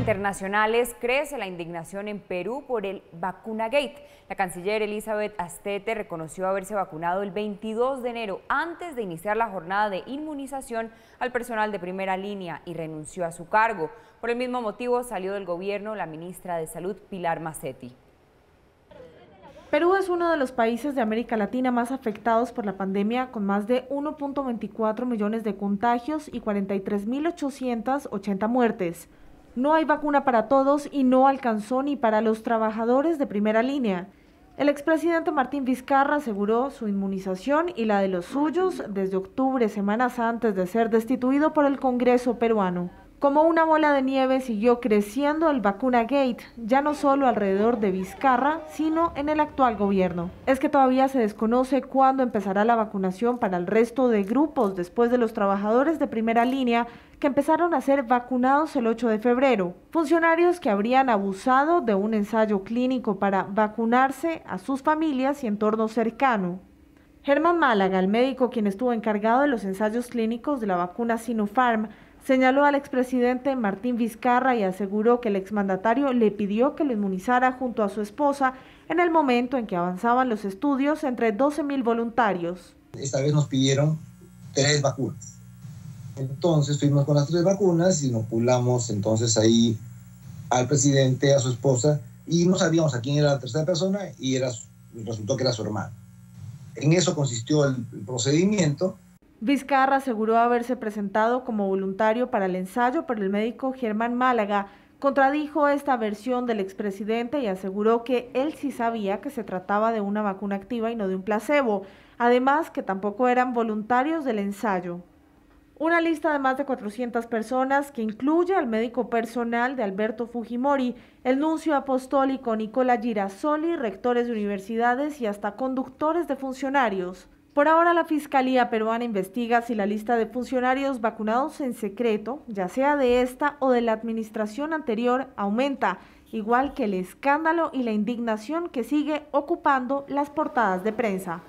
internacionales crece la indignación en Perú por el vacunagate. La canciller Elizabeth Astete reconoció haberse vacunado el 22 de enero antes de iniciar la jornada de inmunización al personal de primera línea y renunció a su cargo. Por el mismo motivo salió del gobierno la ministra de Salud Pilar Macetti. Perú es uno de los países de América Latina más afectados por la pandemia, con más de 1.24 millones de contagios y 43.880 muertes. No hay vacuna para todos y no alcanzó ni para los trabajadores de primera línea. El expresidente Martín Vizcarra aseguró su inmunización y la de los suyos desde octubre, semanas antes de ser destituido por el Congreso peruano. Como una bola de nieve siguió creciendo el vacuna gate, ya no solo alrededor de Vizcarra, sino en el actual gobierno. Es que todavía se desconoce cuándo empezará la vacunación para el resto de grupos después de los trabajadores de primera línea que empezaron a ser vacunados el 8 de febrero. Funcionarios que habrían abusado de un ensayo clínico para vacunarse a sus familias y entorno cercano. Germán Málaga, el médico quien estuvo encargado de los ensayos clínicos de la vacuna Sinopharm, Señaló al expresidente Martín Vizcarra y aseguró que el exmandatario le pidió que lo inmunizara junto a su esposa en el momento en que avanzaban los estudios entre 12.000 voluntarios. Esta vez nos pidieron tres vacunas. Entonces fuimos con las tres vacunas, inoculamos entonces ahí al presidente, a su esposa, y no sabíamos a quién era la tercera persona y era, resultó que era su hermano. En eso consistió el procedimiento. Vizcarra aseguró haberse presentado como voluntario para el ensayo, pero el médico Germán Málaga contradijo esta versión del expresidente y aseguró que él sí sabía que se trataba de una vacuna activa y no de un placebo, además que tampoco eran voluntarios del ensayo. Una lista de más de 400 personas que incluye al médico personal de Alberto Fujimori, el nuncio apostólico Nicola Girasoli, rectores de universidades y hasta conductores de funcionarios. Por ahora, la Fiscalía Peruana investiga si la lista de funcionarios vacunados en secreto, ya sea de esta o de la administración anterior, aumenta, igual que el escándalo y la indignación que sigue ocupando las portadas de prensa.